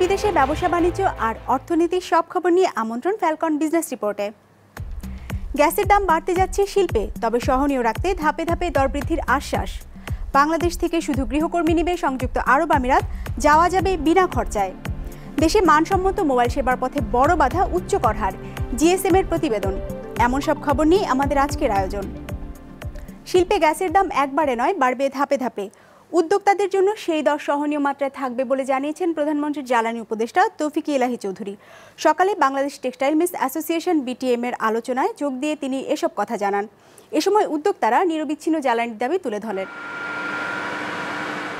বিদেশে ব্যবসা বাণিজ্য আর অর্থনীতির সব খবর নিয়ে আমন্ত্রণ ফ্যালকন বিজনেস রিপোর্টে গ্যাসের দাম বাড়তে যাচ্ছে শিল্পে তবে সহনীয় রাখতে ধাপে ধাপে দর বৃদ্ধির আশ্বাস বাংলাদেশ থেকে শুধু গৃহকর্মী নিবে সংযুক্ত আরব আমিরাত যাওয়া যাবে বিনা খরচায় দেশে মানসম্মত মোবাইল সেবার পথে বড় বাধা উচ্চ করহার হার জিএসএম এর প্রতিবেদন এমন সব খবর নিয়ে আমাদের আজকের আয়োজন শিল্পে গ্যাসের দাম একবারে নয় বাড়বে ধাপে ধাপে উদ্যোক্তাদের জন্য সেই দশ সহনীয় মাত্রায় থাকবে বলে জানিয়েছেন প্রধানমন্ত্রীর জ্বালানি উপদেষ্টা তৌফিক ইলাহি চৌধুরী সকালে Bangladesh textile mills association BTM এর আলোচনায় যোগ দিয়ে তিনি এসব কথা জানান এ সময় উদ্যোক্তারা নিরবিচ্ছিন্ন জ্বালানির দাবি তুলে ধরেন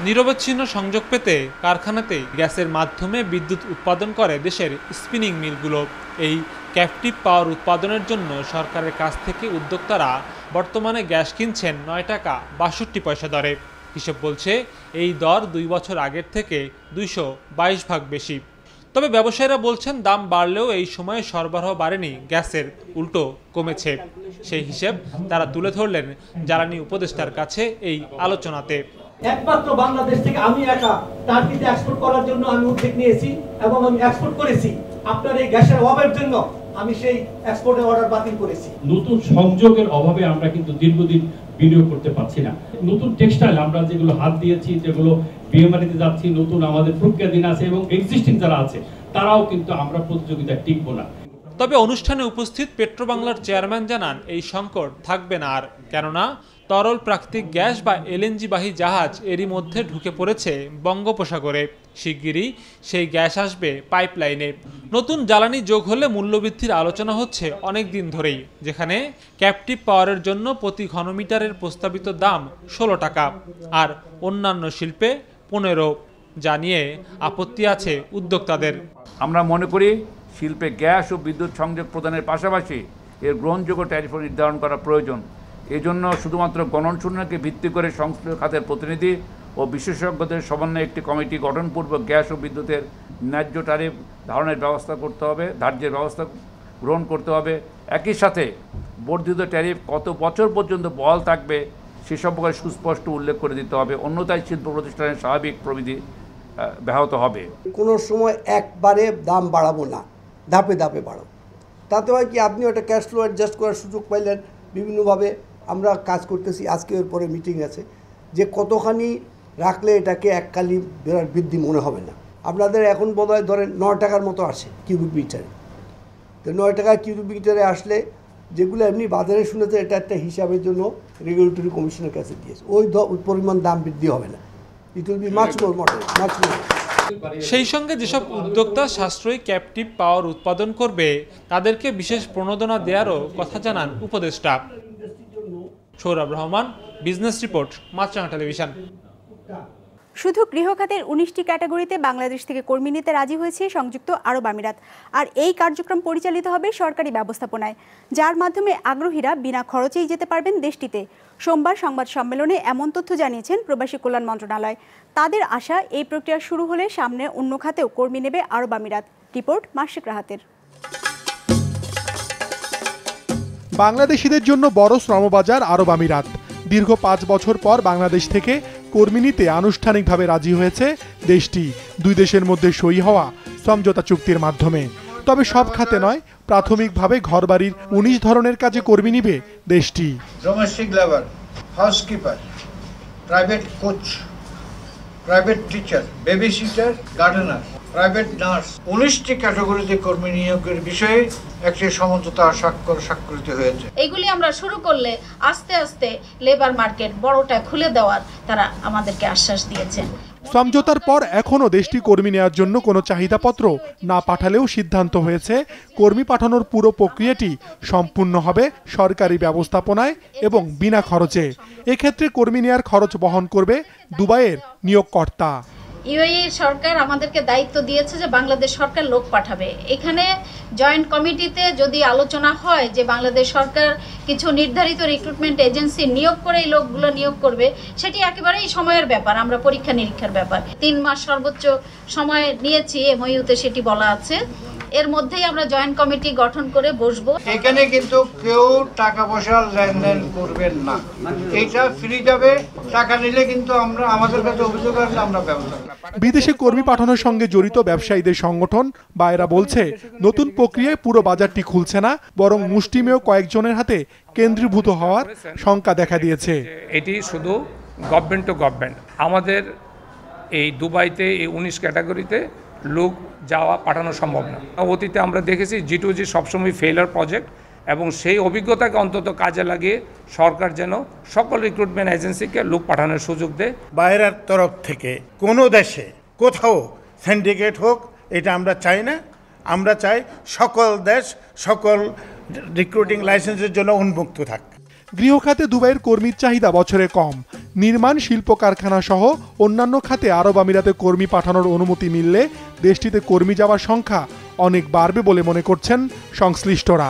নিরবচ্ছিন্ন সংযোগ পেতে কারখানাতে গ্যাসের মাধ্যমে বিদ্যুৎ উৎপাদন করে দেশের স্পিনিং মিলগুলো এই ক্যাপটিভ পাওয়ার উৎপাদনের জন্য সরকারের কাছ থেকে উদ্যোক্তারা বর্তমানে গ্যাস কিনছেন নয় টাকা বাষট্টি পয়সা দরে হিসেব বলছে এই দর দুই বছর আগের থেকে দুইশো ভাগ বেশি তবে ব্যবসায়ীরা বলছেন দাম বাড়লেও এই সময়ে সরবরাহ বাড়েনি গ্যাসের উল্টো কমেছে সেই হিসেব তারা তুলে ধরলেন জ্বালানি উপদেষ্টার কাছে এই আলোচনাতে একমাত্র বাংলাদেশ থেকে আমি একা টার্কিতে এক্সপোর্ট করার জন্য আমি উদ্যোগ নিয়েছি এবং আমি এক্সপোর্ট করেছি আপনার এই গ্যাসের অভাবের জন্য আমি সেই এক্সপোর্টের অর্ডার বাতিল করেছি নতুন সংযোগের অভাবে আমরা কিন্তু দীর্ঘদিন বিনিয়োগ করতে পারছি না নতুন টেক্সটাইল আমরা যেগুলো হাত দিয়েছি যেগুলো বিএমআরিতে যাচ্ছি নতুন আমাদের প্রক্রিয়াধীন আছে এবং এক্সিস্টিং যারা আছে তারাও কিন্তু আমরা প্রতিযোগিতা টিকবো না তবে অনুষ্ঠানে উপস্থিত পেট্রোবাংলার চেয়ারম্যান জানান এই সংকট থাকবে না আর কেননা তরল প্রাকৃতিক গ্যাস বা এলএনজিবাহী জাহাজ এরই মধ্যে ঢুকে পড়েছে বঙ্গোপসাগরে শিগগিরই সেই গ্যাস আসবে পাইপলাইনে নতুন জ্বালানি যোগ হলে মূল্যবৃদ্ধির আলোচনা হচ্ছে অনেক দিন ধরেই যেখানে ক্যাপটিভ পাওয়ারের জন্য প্রতি ঘনমিটারের প্রস্তাবিত দাম ষোলো টাকা আর অন্যান্য শিল্পে পনেরো যা নিয়ে আপত্তি আছে উদ্যোক্তাদের আমরা মনে করি শিল্পে গ্যাস ও বিদ্যুৎ সংযোগ প্রদানের পাশাপাশি এর গ্রহণযোগ্য ট্যারিফ নির্ধারণ করা প্রয়োজন এজন্য শুধুমাত্র গণন শূন্যকে ভিত্তি করে সংশ্লিষ্ট খাতের প্রতিনিধি ও বিশেষজ্ঞদের সমন্বয়ে একটি কমিটি গঠনপূর্বক গ্যাস ও বিদ্যুতের ন্যায্য ট্যারিফ ধারণের ব্যবস্থা করতে হবে ধার্যের ব্যবস্থা গ্রহণ করতে হবে একই সাথে বর্ধিত ট্যারিফ কত বছর পর্যন্ত বহাল থাকবে সে সম্পর্কে সুস্পষ্ট উল্লেখ করে দিতে হবে অন্যতায় শিল্প প্রতিষ্ঠানের স্বাভাবিক প্রবৃদ্ধি ব্যাহত হবে কোনো সময় একবারে দাম বাড়াবো না ধাপে ধাপে বাড়াবো তাতে হয় কি আপনি ওটা ক্যাশ ফ্লো অ্যাডজাস্ট করার সুযোগ পাইলেন বিভিন্নভাবে আমরা কাজ করতেছি আজকে এর পরে মিটিং আছে যে কতখানি রাখলে এটাকে এককালী বিরাট বৃদ্ধি মনে হবে না আপনাদের এখন বোধ হয় ধরেন নয় টাকার মতো আসে কিউবিক মিটারে তো নয় টাকা কিউবিক মিটারে আসলে যেগুলো এমনি বাজারে শুনেছে এটা একটা হিসাবের জন্য রেগুলেটরি কমিশনের কাছে দিয়েছে ওই পরিমাণ দাম বৃদ্ধি হবে না it will be much more model much more সেই সঙ্গে যেসব উদ্যোক্তা সাশ্রয়ী ক্যাপটিভ পাওয়ার উৎপাদন করবে তাদেরকে বিশেষ প্রণোদনা দেওয়ারও কথা জানান উপদেষ্টা Sourav Rahman business report Maasranga television শুধু গৃহখাতের উনিশটি ক্যাটাগরিতে বাংলাদেশ থেকে কর্মী নিতে রাজি হয়েছে সংযুক্ত আরব আমিরাত আর এই কার্যক্রম পরিচালিত হবে সরকারি ব্যবস্থাপনায় যার মাধ্যমে আগ্রহীরা বিনা খরচেই যেতে পারবেন দেশটিতে সোমবার সংবাদ সম্মেলনে এমন তথ্য জানিয়েছেন প্রবাসী কল্যাণ মন্ত্রণালয় তাদের আশা এই প্রক্রিয়া শুরু হলে সামনে অন্য খাতেও কর্মী নেবে আরব আমিরাত রিপোর্ট মাসিক রাহাতের বাংলাদেশিদের জন্য বড় শ্রমবাজার আরব আমিরাত দীর্ঘ পাঁচ বছর পর বাংলাদেশ থেকে কর্মী নিতে আনুষ্ঠানিকভাবে রাজি হয়েছে দেশটি দুই দেশের মধ্যে সই হওয়া সমঝোতা চুক্তির মাধ্যমে তবে সব খাতে নয় প্রাথমিকভাবে ঘরবাড়ির উনিশ ধরনের কাজে কর্মী নিবে দেশটি domestic labour housekeeper private coach private teacher babysitter gardener private nurse উনিশটি ক্যাটাগরিতে কর্মী নিয়োগের বিষয়ে একটি সমঝোতা স্বাক্ষর স্বাক্ষরিত হয়েছে এগুলি আমরা শুরু করলে আস্তে আস্তে লেবার মার্কেট বড়টা খুলে দেওয়ার তারা আমাদেরকে আশ্বাস দিয়েছেন সমঝোতার পর এখনও দেশটি কর্মী নেওয়ার জন্য কোনো চাহিদাপত্র না পাঠালেও সিদ্ধান্ত হয়েছে কর্মী পাঠানোর পুরো প্রক্রিয়াটি সম্পূর্ণ হবে সরকারি ব্যবস্থাপনায় এবং বিনা খরচে এক্ষেত্রে কর্মী নেওয়ার খরচ বহন করবে দুবাইয়ের নিয়োগকর্তা ইউএই সরকার আমাদেরকে দায়িত্ব দিয়েছে যে বাংলাদেশ সরকার লোক পাঠাবে এখানে জয়েন্ট কমিটিতে যদি আলোচনা হয় যে বাংলাদেশ সরকার কিছু নির্ধারিত রিক্রুটমেন্ট এজেন্সি নিয়োগ করে এই লোকগুলো নিয়োগ করবে সেটি একেবারেই সময়ের ব্যাপার আমরা পরীক্ষা নিরীক্ষার ব্যাপার তিন মাস সর্বোচ্চ সময় নিয়েছি এমইউতে সেটি বলা আছে এর মধ্যেই আমরা জয়েন্ট কমিটি গঠন করে বসবো এখানে কিন্তু কেউ টাকা পয়সা লেনদেন করবেন না এটা ফ্রি যাবে টাকা নিলে কিন্তু আমরা আমাদের কাছে অভিযোগ আসলে আমরা ব্যবস্থা বিদেশে কর্মী পাঠানোর সঙ্গে জড়িত ব্যবসায়ীদের সংগঠন বা এরা বলছে নতুন প্রক্রিয়ায় পুরো বাজারটি খুলছে না বরং মুষ্টিমেয় কয়েকজনের হাতে কেন্দ্রীভূত হওয়ার শঙ্কা দেখা দিয়েছে এটি শুধু গভর্নমেন্ট টু গভর্নমেন্ট আমাদের এই দুবাইতে এই উনিশ ক্যাটাগরিতে লোক যাওয়া পাঠানো সম্ভব না অতীতে আমরা দেখেছি জি টু জি সবসময় ফেলার প্রজেক্ট এবং সেই অভিজ্ঞতাকে অন্তত কাজে লাগিয়ে সরকার যেন সকল রিক্রুটমেন্ট এজেন্সিকে লোক পাঠানোর সুযোগ দেয় বাইরের তরফ থেকে কোনো দেশে কোথাও সিন্ডিকেট হোক এটা আমরা চাই না আমরা চাই সকল দেশ সকল রিক্রুটিং লাইসেন্সের জন্য উন্মুক্ত থাক গৃহখাতে দুবাইয়ের কর্মীর চাহিদা বছরে কম নির্মাণ শিল্প কারখানা সহ অন্যান্য খাতে আরব আমিরাতে কর্মী পাঠানোর অনুমতি মিললে দেশটিতে কর্মী যাওয়ার সংখ্যা অনেক বাড়বে বলে মনে করছেন সংশ্লিষ্টরা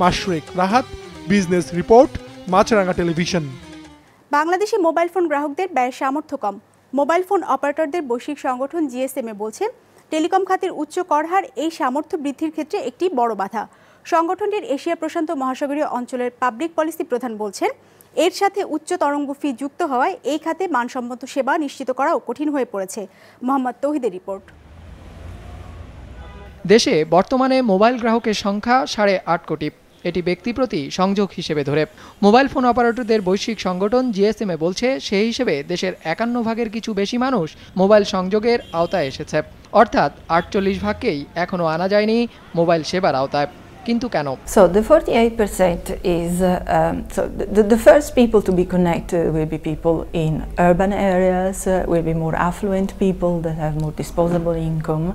Mashrek Rahat business report Maasranga television বাংলাদেশে মোবাইল ফোন গ্রাহকদের ব্যয় সামর্থ্য কম মোবাইল ফোন অপারেটরদের বৈশ্বিক সংগঠন জিএসএমএ বলছে টেলিকম খাতের উচ্চ করহার এই সামর্থ্য বৃদ্ধির ক্ষেত্রে একটি বড় বাধা সংগঠনটির এশিয়া প্রশান্ত মহাসাগরীয় অঞ্চলের পাবলিক পলিসি প্রধান বলছেন এর সাথে উচ্চ তরঙ্গ ফি যুক্ত হওয়ায় এই খাতে মানসম্মত সেবা নিশ্চিত করাও কঠিন হয়ে পড়েছে মোহাম্মদ তৌহিদের রিপোর্ট দেশে বর্তমানে মোবাইল গ্রাহকের সংখ্যা সাড়ে আট কোটি এটি ব্যক্তি প্রতি সংযোগ হিসেবে ধরে মোবাইল ফোন অপারেটরদের বৈশ্বিক সংগঠন জিএসএমএ বলছে সেই হিসেবে দেশের একান্ন ভাগের কিছু বেশি মানুষ মোবাইল সংযোগের আওতায় এসেছে অর্থাৎ আটচল্লিশ ভাগকেই এখনও আনা যায়নি মোবাইল সেবার আওতায় কিন্তু কেন So the 48% is um, so the, first people to be connected will be people in urban areas, uh, will be more affluent people that have more disposable income.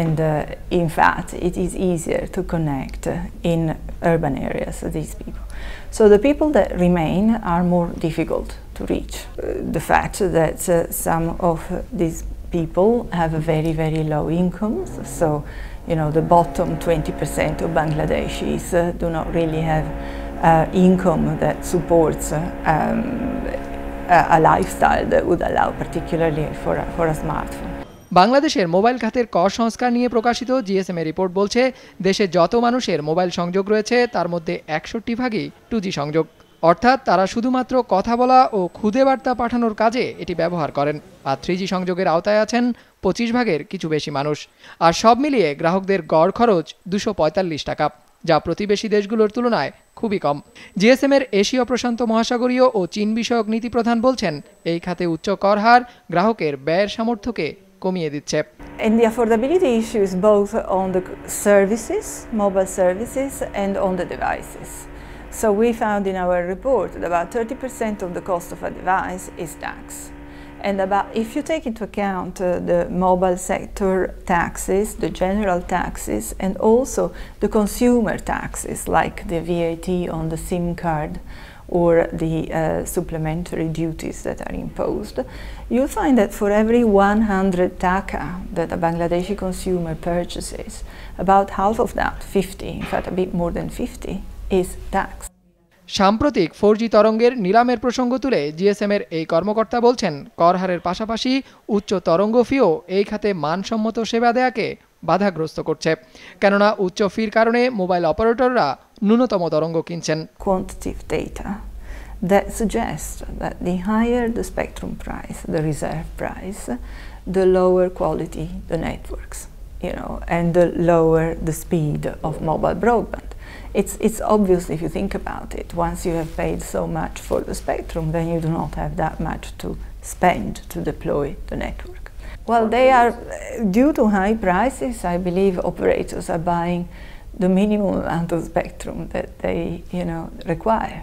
And uh, in fact, it is easier to connect uh, in urban areas, these people. So the people that remain are more difficult to reach. Uh, the fact that uh, some of these people have a very, very low incomes, so you know, the bottom 20% of Bangladeshis uh, do not really have uh, income that supports uh, um, a, a, lifestyle that would allow particularly for a, for a smartphone. বাংলাদেশের mobile খাতের কর সংস্কার নিয়ে প্রকাশিত GSM এর report বলছে দেশে যত মানুষের মোবাইল সংযোগ রয়েছে তার মধ্যে একষট্টি ভাগই টু সংযোগ অর্থাৎ তারা শুধুমাত্র কথা বলা ও খুদে বার্তা পাঠানোর কাজে এটি ব্যবহার করেন আর থ্রি সংযোগের আওতায় আছেন পঁচিশ ভাগের কিছু বেশি মানুষ আর সব মিলিয়ে গ্রাহকদের গড় খরচ দুশো পঁয়তাল্লিশ টাকা যা প্রতিবেশী দেশগুলোর তুলনায় খুবই কম জিএসএম এর এশীয় প্রশান্ত মহাসাগরীয় ও চীন বিষয়ক নীতি প্রধান বলছেন এই খাতে উচ্চ কর হার গ্রাহকের ব্যয়ের সামর্থ্যকে কমিয়ে দিচ্ছে And the affordability issue is both on the services, mobile services, and on the devices. So we found in our report that about 30% of the cost of a device is tax. And about, if you take into account uh, the mobile sector taxes, the general taxes, and also the consumer taxes like the VAT on the SIM card or the uh, supplementary duties that are imposed, you'll find that for every 100 taka that a Bangladeshi consumer purchases, about half of that, 50, in fact a bit more than 50, is taxed. সাম্প্রতিক four G তরঙ্গের নিলামের প্রসঙ্গ তুলে জিএসএমের এই কর্মকর্তা বলছেন করহারের পাশাপাশি উচ্চ তরঙ্গ ফিও এই খাতে মানসম্মত সেবা দেয়াকে বাধাগ্রস্ত করছে কেননা উচ্চ ফির কারণে মোবাইল অপারেটররা ন্যূনতম তরঙ্গ কিনছেন that suggests that the higher the spectrum price, the reserve price, the lower quality the networks, you know, and the lower the speed of mobile broadband. it's, it's obvious if you think about it. Once you have paid so much for the spectrum, then you do not have that much to spend to deploy the network. Well, they are, due to high prices, I believe operators are buying the minimum amount of spectrum that they, you know, require.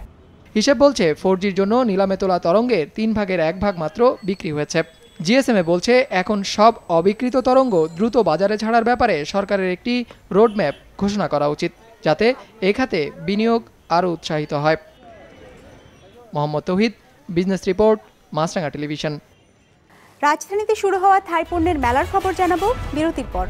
হিসেব বলছে ফোরজির জন্য নিলামে তোলা তরঙ্গের তিন ভাগের এক ভাগ মাত্র বিক্রি হয়েছে জিএসএমএ বলছে এখন সব অবিকৃত তরঙ্গ দ্রুত বাজারে ছাড়ার ব্যাপারে সরকারের একটি রোডম্যাপ ঘোষণা করা উচিত যাতে এ খাতে বিনিয়োগ আরও উৎসাহিত হয় Mohammad Tauhid business report Maasranga television রাজধানীতে শুরু হওয়া থাই পণ্যের মেলার খবর জানাবো বিরতির পর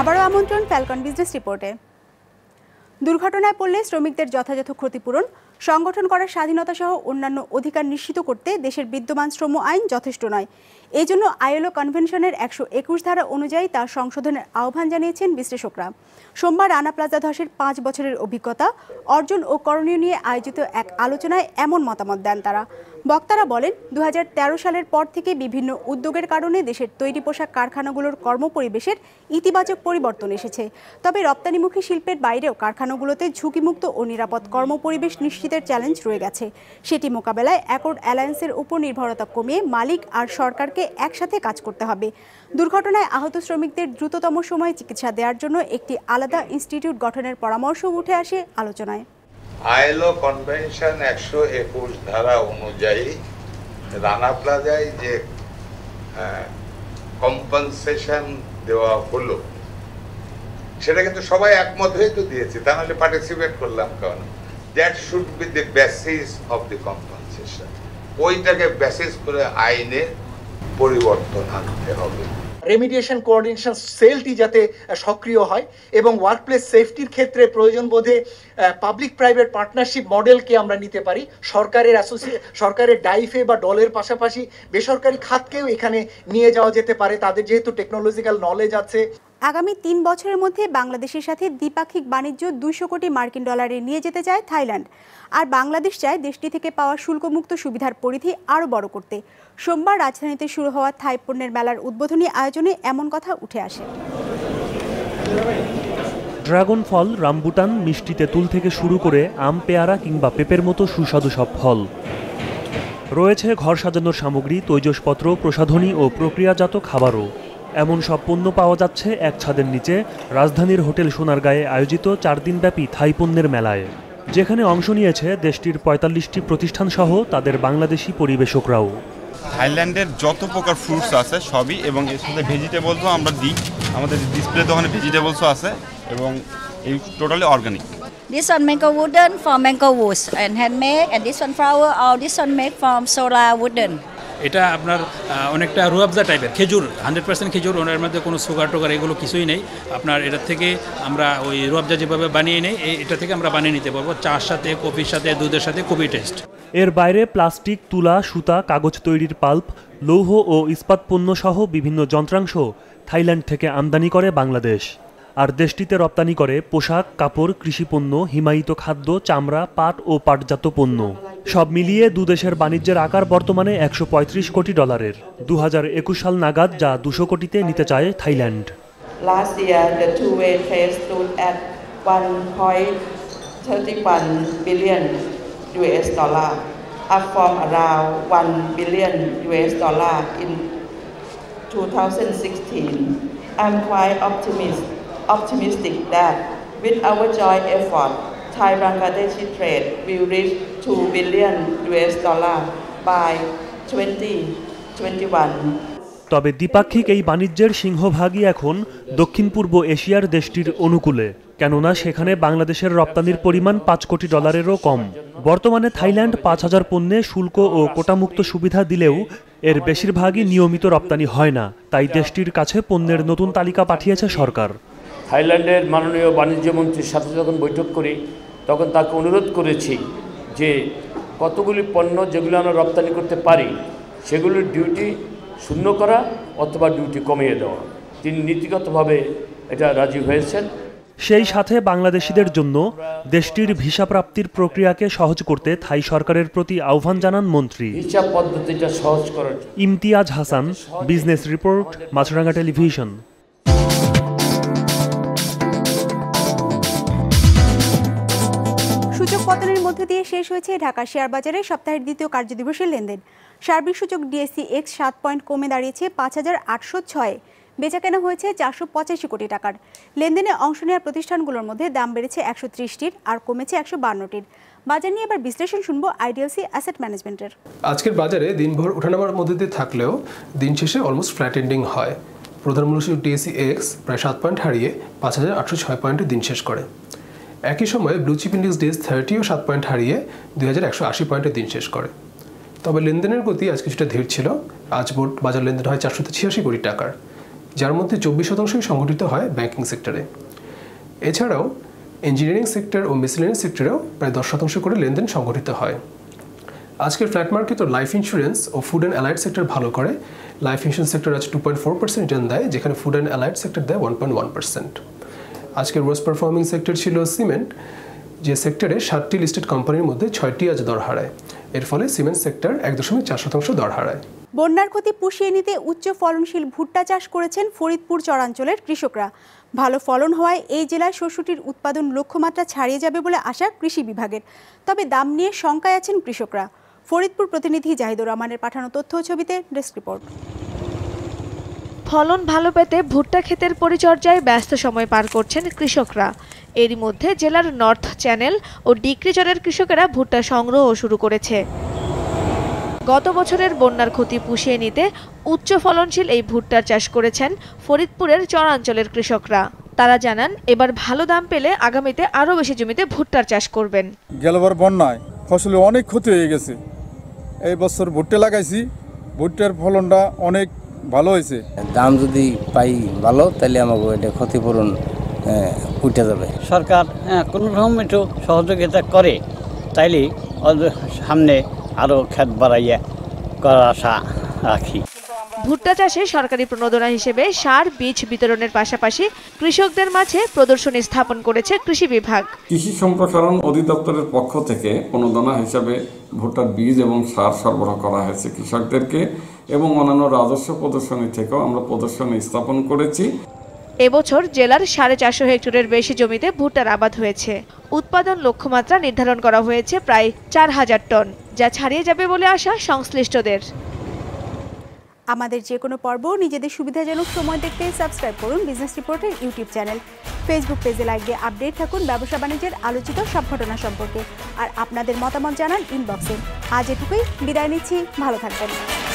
আবারও আমন্ত্রণ ফ্যালকন বিজনেস রিপোর্টে দুর্ঘটনায় পড়লে শ্রমিকদের যথাযথ ক্ষতিপূরণ সংগঠন করার স্বাধীনতা সহ অন্যান্য অধিকার নিশ্চিত করতে দেশের বিদ্যমান শ্রম আইন যথেষ্ট নয় এই জন্য আইএলও কনভেনশনের একশো একুশ ধারা অনুযায়ী তার সংশোধনের আহ্বান জানিয়েছেন বিশ্লেষকরা সোমবার রানা প্লাজা ধসের পাঁচ বছরের অভিজ্ঞতা অর্জন ও করণীয় নিয়ে আয়োজিত এক আলোচনায় এমন মতামত দেন তারা বক্তারা বলেন দু সালের পর থেকে বিভিন্ন উদ্যোগের কারণে দেশের তৈরি পোশাক কারখানাগুলোর কর্মপরিবেশের ইতিবাচক পরিবর্তন এসেছে তবে রপ্তানিমুখী শিল্পের বাইরেও কারখানাগুলোতে ঝুঁকিমুক্ত ও নিরাপদ কর্মপরিবেশ নিশ্চিতের চ্যালেঞ্জ রয়ে গেছে সেটি মোকাবেলায় অ্যাকর্ড অ্যালায়েন্সের উপর নির্ভরতা কমিয়ে মালিক আর সরকারকে সবাইকে একসাথে কাজ করতে হবে দুর্ঘটনায় আহত শ্রমিকদের দ্রুততম সময়ে চিকিৎসা দেওয়ার জন্য একটি আলাদা ইনস্টিটিউট গঠনের পরামর্শ উঠে আসে আলোচনায় আইলো কনভেনশন একশো একুশ ধারা অনুযায়ী রানা প্লাজায় যে কম্পেনসেশন দেওয়া হলো সেটা কিন্তু সবাই একমত হয়ে তো দিয়েছে তা নাহলে পার্টিসিপেট করলাম কারণ that should be the basis of the compensation ওইটাকে বেসিস করে আইনে পরিবর্তন আনতে হবে রেমিডিয়েশন কোঅর্ডিনেশন সেলটি যাতে সক্রিয় হয় এবং ওয়ার্কপ্লেস সেফটির ক্ষেত্রে প্রয়োজন বোধে পাবলিক প্রাইভেট পার্টনারশিপ মডেলকে আমরা নিতে পারি সরকারের অ্যাসোসিয়ে সরকারের ডাইফে বা ডলের পাশাপাশি বেসরকারি খাতকেও এখানে নিয়ে যাওয়া যেতে পারে তাদের যেহেতু টেকনোলজিক্যাল নলেজ আছে আগামী তিন বছরের মধ্যে বাংলাদেশের সাথে দ্বিপাক্ষিক বাণিজ্য দুইশো কোটি মার্কিন ডলারে নিয়ে যেতে চায় থাইল্যান্ড আর বাংলাদেশ চায় দেশটি থেকে পাওয়া শুল্কমুক্ত সুবিধার পরিধি আরও বড় করতে সোমবার রাজধানীতে শুরু হওয়া থাই পণ্যের মেলার উদ্বোধনী আয়োজনে এমন কথা উঠে আসে ড্রাগন ফল রামবুটান মিষ্টি তেঁতুল থেকে শুরু করে আম পেয়ারা কিংবা পেঁপের মতো সুস্বাদু সব ফল রয়েছে ঘর সাজানোর সামগ্রী তৈজসপত্র প্রসাধনী ও প্রক্রিয়াজাত খাবারও এমন সব পণ্য পাওয়া যাচ্ছে এক ছাদের নিচে রাজধানীর হোটেল সোনারগাঁয়ে আয়োজিত চার দিনব্যাপী থাই পণ্যের মেলায় যেখানে অংশ নিয়েছে দেশটির পঁয়তাল্লিশটি প্রতিষ্ঠান সহ তাদের বাংলাদেশি পরিবেশকরাও থাইল্যান্ডের যত প্রকার ফ্রুটস আছে সবই এবং এর সাথে ভেজিটেবলসও আমরা দিই আমাদের ডিসপ্লে দোকানে ভেজিটেবলসও আছে এবং এই totally organic This one a wooden from mango woods and handmade, and this one flower, or oh, this one make from solar wooden. এটা আপনার অনেকটা রুয়াবজা টাইপের খেজুর হান্ড্রেড পার্সেন্ট খেজুর ওনার মধ্যে কোনো সুগার টোগার এগুলো কিছুই নেই আপনার এটার থেকে আমরা ওই রুয়াবজা যেভাবে বানিয়ে নেই এটা থেকে আমরা বানিয়ে নিতে পারবো চার সাথে কফির সাথে দুধের সাথে খুবই টেস্ট এর বাইরে প্লাস্টিক তুলা সুতা কাগজ তৈরির পাল্প লৌহ ও ইস্পাত পণ্য সহ বিভিন্ন যন্ত্রাংশ থাইল্যান্ড থেকে আমদানি করে বাংলাদেশ আর দেশটিতে রপ্তানি করে পোশাক কাপড় কৃষিপণ্য হিমায়িত খাদ্য চামড়া পাট ও পাটজাত পণ্য সব মিলিয়ে দুদেশের বাণিজ্যের আকার বর্তমানে একশো কোটি ডলারের দু সাল নাগাদ যা দুশো কোটিতে নিতে চায় Thailand I'm quite optimistic optimistic that with our joint effort, Thai-Bangladeshi trade will reach 2 billion US dollars by 2021. তবে দ্বিপাক্ষিক এই বাণিজ্যের সিংহভাগই এখন দক্ষিণ পূর্ব এশিয়ার দেশটির অনুকূলে কেননা সেখানে বাংলাদেশের রপ্তানির পরিমাণ পাঁচ কোটি ডলারেরও কম বর্তমানে থাইল্যান্ড পাঁচ হাজার পণ্যে শুল্ক ও কোটামুক্ত সুবিধা দিলেও এর বেশিরভাগই নিয়মিত রপ্তানি হয় না তাই দেশটির কাছে পণ্যের নতুন তালিকা পাঠিয়েছে সরকার থাইল্যান্ডের মাননীয় বাণিজ্যমন্ত্রীর সাথে যখন বৈঠক করি তখন তাকে অনুরোধ করেছি যে কতগুলি পণ্য যেগুলো আমরা রপ্তানি করতে পারি সেগুলির ডিউটি শূন্য করা অথবা ডিউটি কমিয়ে দেওয়া তিনি নীতিগতভাবে এটা রাজি হয়েছেন সেই সাথে বাংলাদেশিদের জন্য দেশটির ভিসা প্রাপ্তির প্রক্রিয়াকে সহজ করতে থাই সরকারের প্রতি আহ্বান জানান মন্ত্রী পদ্ধতিটা সহজ করার Imtiaz Hasan business report Maasranga television পতনের মধ্য দিয়ে শেষ হয়েছে ঢাকা শেয়ার বাজারে সপ্তাহের দ্বিতীয় কার্যদিবসের লেনদেন সার্বিক সূচক ডিএসসি এক্স সাত পয়েন্ট কমে দাঁড়িয়েছে পাঁচ হাজার আটশো ছয় বেচা কেনা হয়েছে চারশো পঁচাশি কোটি টাকার লেনদেনে অংশ নেওয়া প্রতিষ্ঠানগুলোর মধ্যে দাম বেড়েছে একশো ত্রিশটির আর কমেছে একশো বান্নটির বাজার নিয়ে এবার বিশ্লেষণ শুনবো আইডিএলসি অ্যাসেট ম্যানেজমেন্টের আজকের বাজারে দিনভর ওঠানামার মধ্যে দিয়ে থাকলেও দিন শেষে অলমোস্ট ফ্ল্যাট এন্ডিং হয় প্রধান মূল্য ডিএসসি এক্স প্রায় সাত পয়েন্ট হারিয়ে পাঁচ হাজার আটশো ছয় পয়েন্টে দিন শেষ করে একই সময়ে ব্লুচিপ ইন্ডেক্স থার্টি ও সাত পয়েন্ট হারিয়ে দুই হাজার একশো আশি পয়েন্টের দিন শেষ করে তবে লেনদেনের গতি আজ কিছুটা ধীর ছিল আজ বোর্ড বাজার লেনদেন হয় চারশো ছিয়াশি কোটি টাকার যার মধ্যে চব্বিশ শতাংশই সংঘটিত হয় ব্যাংকিং সেক্টরে এছাড়াও ইঞ্জিনিয়ারিং সেক্টর ও মিসেলেনিয়াস সেক্টরেও প্রায় দশ শতাংশ করে লেনদেন সংঘটিত হয় আজকের ফ্ল্যাট মার্কেট ও লাইফ ইন্স্যুরেন্স ও ফুড অ্যান্ড অ্যালাইড সেক্টর ভালো করে লাইফ ইন্স্যুরেন্স সেক্টর আজ two point four percent return দেয় যেখানে ফুড অ্যান্ড অ্যালাইড সেক্টর দেয় ওয়ান পয়েন্ট ওয়ান পার্সেন্ট আজকের ওয়েস্ট পারফর্মিং সেক্টর ছিল সিমেন্ট যে সেক্টরে সাতটি লিস্টেড কোম্পানির মধ্যে ছয়টি আজ দর হারায় এর ফলে সিমেন্ট সেক্টর এক দশমিক চার শতাংশ দর হারায় বন্যার ক্ষতি পুষিয়ে নিতে উচ্চ ফলনশীল ভুট্টা চাষ করেছেন ফরিদপুর চরাঞ্চলের কৃষকরা ভালো ফলন হওয়ায় এই জেলায় শস্যটির উৎপাদন লক্ষ্যমাত্রা ছাড়িয়ে যাবে বলে আশা কৃষি বিভাগের তবে দাম নিয়ে শঙ্কায় আছেন কৃষকরা ফরিদপুর প্রতিনিধি জাহিদুর রহমানের পাঠানো তথ্য ছবিতে ডেস্ক রিপোর্ট ফলন ভালো পেতে ভুট্টা ক্ষেতের পরিচর্যায় ব্যস্ত সময় পার করছেন কৃষকরা এরই মধ্যে জেলার নর্থ চ্যানেল ও ডিক্রিচরের কৃষকেরা ভুট্টা সংগ্রহ শুরু করেছে গত বছরের বন্যার ক্ষতি পুষিয়ে নিতে উচ্চ ফলনশীল এই ভুট্টার চাষ করেছেন ফরিদপুরের চরাঞ্চলের কৃষকরা তারা জানান এবার ভালো দাম পেলে আগামীতে আরও বেশি জমিতে ভুট্টার চাষ করবেন গেলবার বন্যায় ফসলে অনেক ক্ষতি হয়ে গেছে এই বছর ভুট্টা লাগাইছি ভুট্টার ফলনটা অনেক ভালো হয়েছে দাম যদি পাই ভালো তাহলে আমাকে এটা ক্ষতিপূরণ উঠে যাবে সরকার কোনো রকম একটু সহযোগিতা করে তাইলে সামনে আরও খ্যাত বাড়াইয়া করার আশা রাখি ভুট্টা চাষে সরকারি প্রণোদনা হিসেবে সার বীজ বিতরণের পাশাপাশি কৃষকদের মাঝে প্রদর্শনী স্থাপন করেছে কৃষি বিভাগ কৃষি সম্প্রসারণ অধিদপ্তরের পক্ষ থেকে প্রণোদনা হিসাবে ভুট্টার বীজ এবং সার সরবরাহ করা হয়েছে কৃষকদেরকে এবং অন্যান্য রাজস্ব প্রদর্শনী থেকেও আমরা প্রদর্শনী স্থাপন করেছি এবছর জেলার সাড়ে চারশো হেক্টরের বেশি জমিতে ভুট্টার আবাদ হয়েছে উৎপাদন লক্ষ্যমাত্রা নির্ধারণ করা হয়েছে প্রায় চার হাজার টন যা ছাড়িয়ে যাবে বলে আশা সংশ্লিষ্টদের আমাদের যে কোনো পর্ব নিজেদের সুবিধাজনক সময় দেখতে সাবস্ক্রাইব করুন বিজনেস রিপোর্টের ইউটিউব চ্যানেল ফেসবুক পেজে লাগিয়ে আপডেট থাকুন ব্যবসা বাণিজ্যের আলোচিত সব ঘটনা সম্পর্কে আর আপনাদের মতামত জানান ইনবক্সে আজ এটুকুই বিদায় নিচ্ছি ভালো থাকবেন